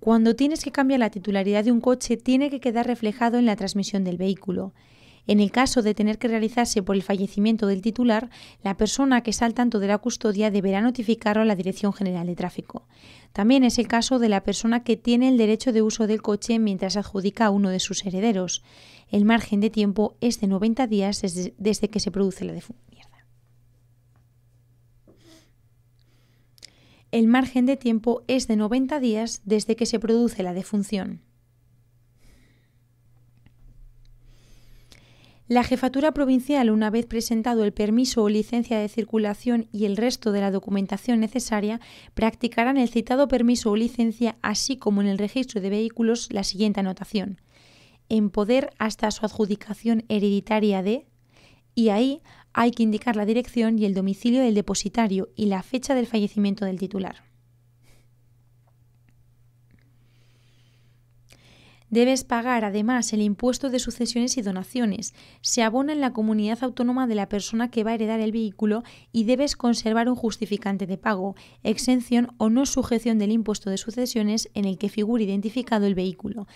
Cuando tienes que cambiar la titularidad de un coche, tiene que quedar reflejado en la transmisión del vehículo. En el caso de tener que realizarse por el fallecimiento del titular, la persona que está al tanto de la custodia deberá notificarlo a la Dirección General de Tráfico. También es el caso de la persona que tiene el derecho de uso del coche mientras adjudica a uno de sus herederos. El margen de tiempo es de 90 días desde, que se produce la defunción. el margen de tiempo es de 90 días desde que se produce la defunción. La jefatura provincial, una vez presentado el permiso o licencia de circulación y el resto de la documentación necesaria, practicarán el citado permiso o licencia, así como en el registro de vehículos, la siguiente anotación. En poder hasta su adjudicación hereditaria de, y ahí hay que indicar la dirección y el domicilio del depositario y la fecha del fallecimiento del titular. Debes pagar además el impuesto de sucesiones y donaciones. Se abona en la comunidad autónoma de la persona que va a heredar el vehículo y debes conservar un justificante de pago, exención o no sujeción del impuesto de sucesiones en el que figure identificado el vehículo,